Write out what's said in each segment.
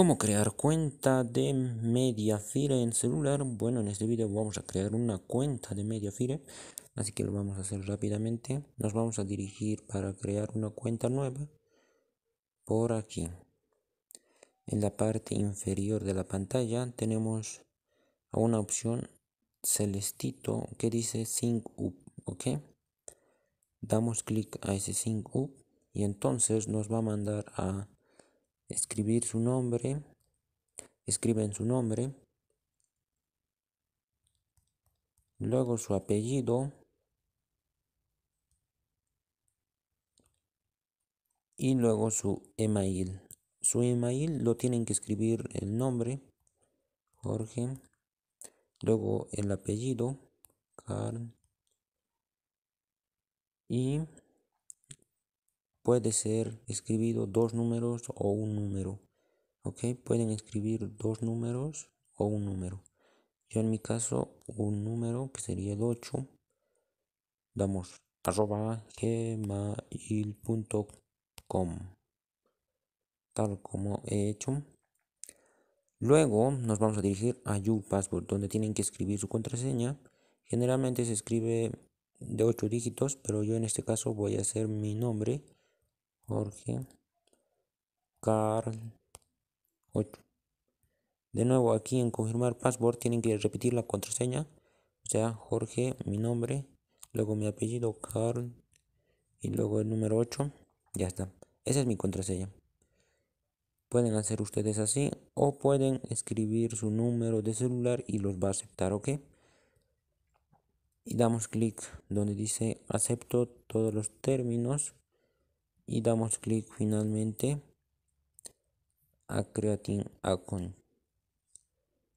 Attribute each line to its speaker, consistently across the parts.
Speaker 1: ¿Cómo crear cuenta de Mediafire en celular? Bueno, en este video vamos a crear una cuenta de Mediafire, así que lo vamos a hacer rápidamente. Nos vamos a dirigir para crear una cuenta nueva por aquí. En la parte inferior de la pantalla tenemos una opción celestito que dice Sync Up, ¿ok? Damos clic a ese Sync Up y entonces nos va a mandar a escribir su nombre, escriben su nombre, luego su apellido y luego su email. Su email lo tienen que escribir el nombre, Jorge, luego el apellido, Carl, y puede ser escribido dos números o un número. ¿Ok? Pueden escribir dos números o un número. Yo en mi caso, un número que sería el 8. Damos arroba gmail.com. Tal como he hecho. Luego nos vamos a dirigir a YouPassword, donde tienen que escribir su contraseña. Generalmente se escribe de 8 dígitos, pero yo en este caso voy a hacer mi nombre Jorge, Carl, 8. De nuevo aquí en confirmar password tienen que repetir la contraseña. O sea, Jorge, mi nombre, luego mi apellido, Carl, y luego el número 8. Ya está. Esa es mi contraseña. Pueden hacer ustedes así o pueden escribir su número de celular y los va a aceptar, ¿ok? Y damos clic donde dice acepto todos los términos y damos clic finalmente a creating account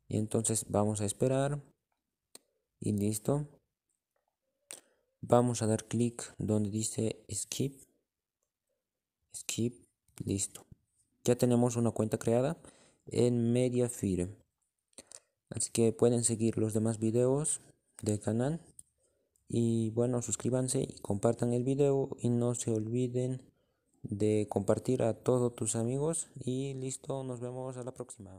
Speaker 1: y entonces vamos a esperar y listo vamos a dar clic donde dice skip skip listo ya tenemos una cuenta creada en Mediafire así que pueden seguir los demás videos del canal y bueno suscríbanse y compartan el video y no se olviden de compartir a todos tus amigos y listo, nos vemos a la próxima.